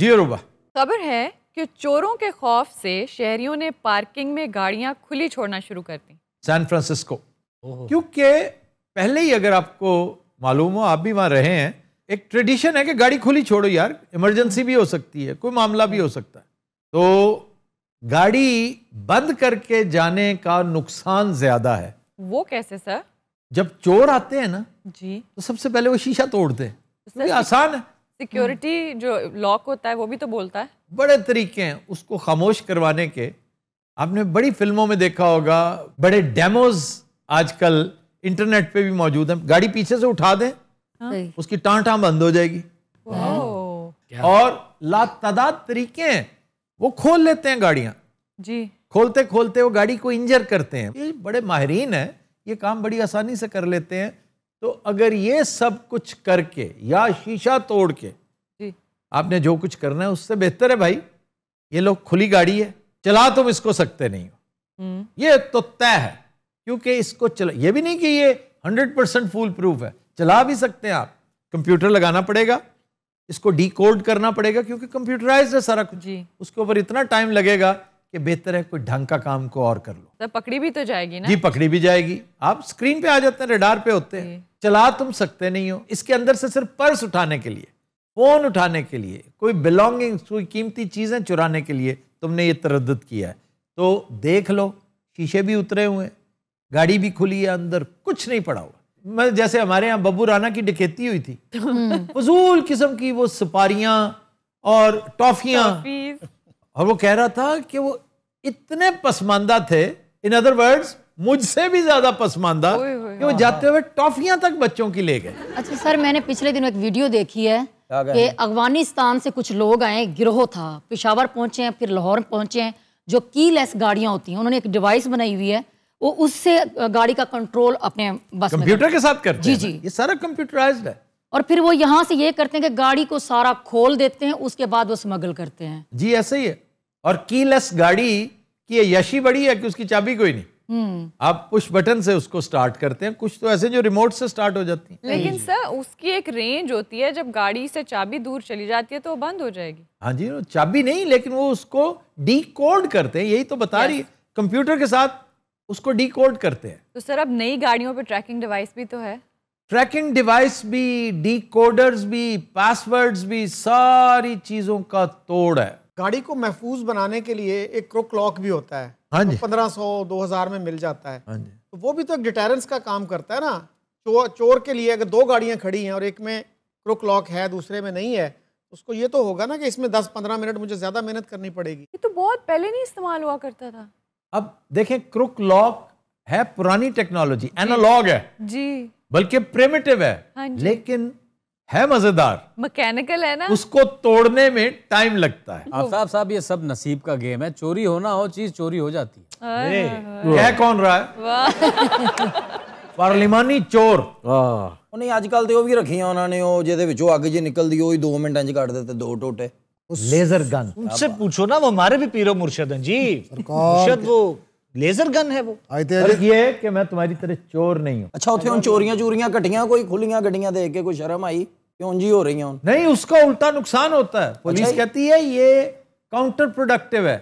जी Aruba खबर है कि चोरों के खौफ से शहरियों ने पार्किंग में गाड़ियां खुली छोड़ना शुरू कर दी सैन फ्रांसिस्को क्योंकि पहले ही अगर आपको मालूम हो आप भी वहां रहे हैं एक ट्रेडिशन है कि गाड़ी खुली छोड़ो यार इमरजेंसी भी हो सकती है कोई मामला भी हो सकता है तो गाड़ी बंद करके जाने का नुकसान ज्यादा है वो कैसे सर जब चोर आते हैं ना जी तो सबसे पहले वो शीशा तोड़ते हैं आसान है सिक्योरिटी जो लॉक होता है वो भी तो बोलता है बड़े तरीके हैं उसको खामोश करवाने के आपने बड़ी फिल्मों में देखा होगा बड़े डेमोज आजकल इंटरनेट पे भी मौजूद हैं गाड़ी पीछे से उठा दें हाँ। उसकी टाँ टाँ बंद हो जाएगी और लातादाद तरीके हैं वो खोल लेते हैं गाड़ियाँ जी खोलते खोलते वो गाड़ी को इंजर करते हैं ये बड़े माहरीन हैं ये काम बड़ी आसानी से कर लेते हैं तो अगर ये सब कुछ करके या शीशा तोड़ के आपने जो कुछ करना है उससे बेहतर है भाई ये लोग खुली गाड़ी है चला तुम इसको सकते नहीं हो हम्म। ये तो तय है क्योंकि इसको चला ये भी नहीं कि ये हंड्रेड परसेंट फूल प्रूफ है चला भी सकते हैं आप कंप्यूटर लगाना पड़ेगा इसको डीकोड करना पड़ेगा क्योंकि कंप्यूटराइज है सारा कुछ उसके ऊपर इतना टाइम लगेगा कि बेहतर है कोई ढंग का काम को और कर लो तो पकड़ी भी तो जाएगी ना जी पकड़ी भी जाएगी आप स्क्रीन पे आ जाते हैं रेडार पे होते हैं चला तुम सकते नहीं हो इसके अंदर से सिर्फ पर्स उठाने के लिए फोन उठाने के लिए कोई बिलोंगिंग कोई कीमती चीज़ें चुराने के लिए तुमने ये तरद किया है तो देख लो शीशे भी उतरे हुए हैं गाड़ी भी खुली है अंदर कुछ नहीं पड़ा हुआ मैं जैसे हमारे यहाँ बब्बू राना की डकेती हुई थी फजूल किस्म की वो सुपारियाँ और टॉफियाँ और वो कह रहा था कि वो इतने पसमानदा थे इन अदर वर्ड्स मुझसे भी ज्यादा पसमानदा कि वो जाते हुए टॉफियां तक बच्चों की ले गए अच्छा सर मैंने पिछले दिनों एक वीडियो देखी है कि अफगानिस्तान से कुछ लोग आए गिरोह था पिशावर पहुंचे हैं फिर लाहौर पहुंचे हैं जो की लेस गाड़ियां होती हैं उन्होंने एक डिवाइस बनाई हुई है वो उससे गाड़ी का कंट्रोल अपने बस कंप्यूटर के साथ करते जी जी ये सारा कंप्यूटराइज्ड है और फिर वो यहाँ से ये करते हैं कि गाड़ी को सारा खोल देते हैं उसके बाद वो स्मगल करते हैं जी ऐसे ही है और कीलेस गाड़ी की यशी बड़ी है कि उसकी चाबी कोई नहीं हम्म। आप पुश बटन से उसको स्टार्ट करते हैं कुछ तो ऐसे जो रिमोट से स्टार्ट हो जाती है लेकिन सर उसकी एक रेंज होती है जब गाड़ी से चाबी दूर चली जाती है तो वो बंद हो जाएगी हाँ जी चाबी नहीं लेकिन वो उसको डी करते हैं यही तो बता रही है कंप्यूटर के साथ उसको डी करते हैं तो सर अब नई गाड़ियों पर ट्रैकिंग डिवाइस भी तो है ट्रैकिंग डिवाइस भी डी भी पासवर्ड्स भी सारी चीजों का तोड़ है गाड़ी को महफूज बनाने के लिए एक क्रो क्लॉक भी होता है हाँ तो जी पंद्रह सौ दो हजार में मिल जाता है हाँ जी तो वो भी तो एक डिटेरेंस का काम करता है ना चोर चोर के लिए अगर दो गाड़ियां खड़ी हैं और एक में क्रो क्लॉक है दूसरे में नहीं है उसको ये तो होगा ना कि इसमें दस पंद्रह मिनट मुझे ज़्यादा मेहनत करनी पड़ेगी ये तो बहुत पहले नहीं इस्तेमाल हुआ करता था अब देखें क्रुक लॉक है पुरानी टेक्नोलॉजी एनालॉग है जी बल्कि प्रेमिटिव है हाँ जी। लेकिन है मजेदार मैकेनिकल है ना उसको तोड़ने में टाइम लगता है आप साहब साहब ये सब नसीब का गेम है चोरी होना हो चीज चोरी हो जाती है क्या हाँ, हाँ, हाँ। कौन रहा है पार्लिमानी चोर उन्हें ਉਹਨੇ तो भी रखी उन्होंने ਵੀ ਰੱਖੀਆਂ ਉਹਨਾਂ ਨੇ ਉਹ ਜਿਹਦੇ ਵਿੱਚੋਂ ਅੱਗ ਜੀ ਨਿਕਲਦੀ 2 ਮਿੰਟਾਂ 'ਚ ਕੱਢ ਦਿੱਤੇ ਦੋ ਟੋਟੇ लेजर गन उनसे पूछो ना वो हमारे भी पीरो मुर्शद हैं जी मुर्शद वो लेजर गन है वो हाँ, ये है कि मैं तुम्हारी तरह चोर नहीं हूँ अच्छा उठे चोरियां चोरियां कटिया कोई खुलिया गड्डिया देख के कोई शर्म आई क्यों जी हो रही है नहीं उसका उल्टा नुकसान होता है पुलिस अच्छा कहती है ये काउंटर प्रोडक्टिव है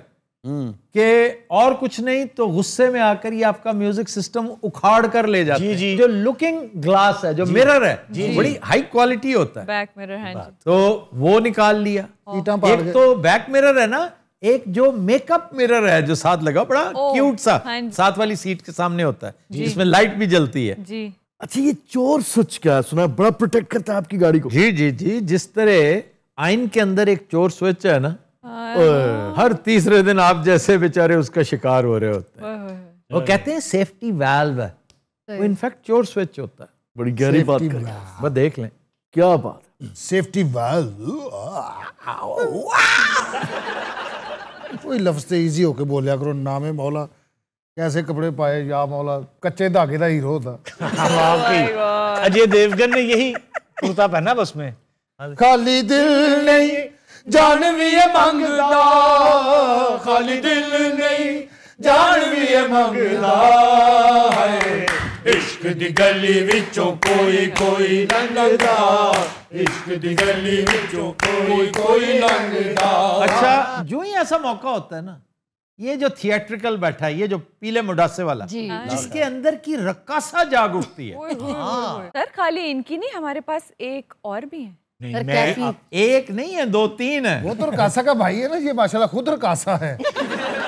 हम्म। कि और कुछ नहीं तो गुस्से में आकर ये आपका म्यूजिक सिस्टम उखाड़ कर ले जाता जी, जी। जो लुकिंग ग्लास है जो मिरर है जी जी, बड़ी हाई क्वालिटी होता है बैक मिरर है तो वो निकाल लिया एक तो बैक मिरर है ना एक जो मेकअप मिरर है जो साथ लगा बड़ा ओ, क्यूट सा हाँ साथ वाली सीट के सामने होता है जिसमें लाइट भी जलती है जी अच्छा ये चोर सच क्या सुना बड़ा प्रोटेक्ट करता है आपकी गाड़ी को जी जी जी जिस तरह आइन के अंदर एक चोर स्विच है ना हाँ। हर तीसरे दिन आप जैसे बेचारे उसका शिकार हो रहे होते हैं वो कहते हैं सेफ्टी वैल्व है वो इनफैक्ट चोर स्विच होता है बड़ी गहरी बात कर बस देख लें क्या बात सेफ्टी वैल्व कोई लफ्ज़ तो ईजी होकर बोलिया करो नाम है मौला कैसे कपड़े पाए या मौला कच्चे धागे का हीरो अजय देवगन ने यही कुर्ता पहना बस में खाली दिल नहीं जान भी है मंगदा खाली दिल नहीं जान भी है मंगदा है इश्क दी गली विचों कोई कोई लंघदा इश्क दी गली विचों कोई कोई लंघदा अच्छा जो ही ऐसा मौका होता है ना ये जो थिएट्रिकल बैठा है ये जो पीले मुडासे वाला हाँ। जिसके अंदर की रकासा जाग उठती है हाँ। सर खाली इनकी नहीं हमारे पास एक और भी है नहीं, मैं, एक नहीं है दो तीन है वो तो रकासा का भाई है ना ये माशाल्लाह खुद रकासा है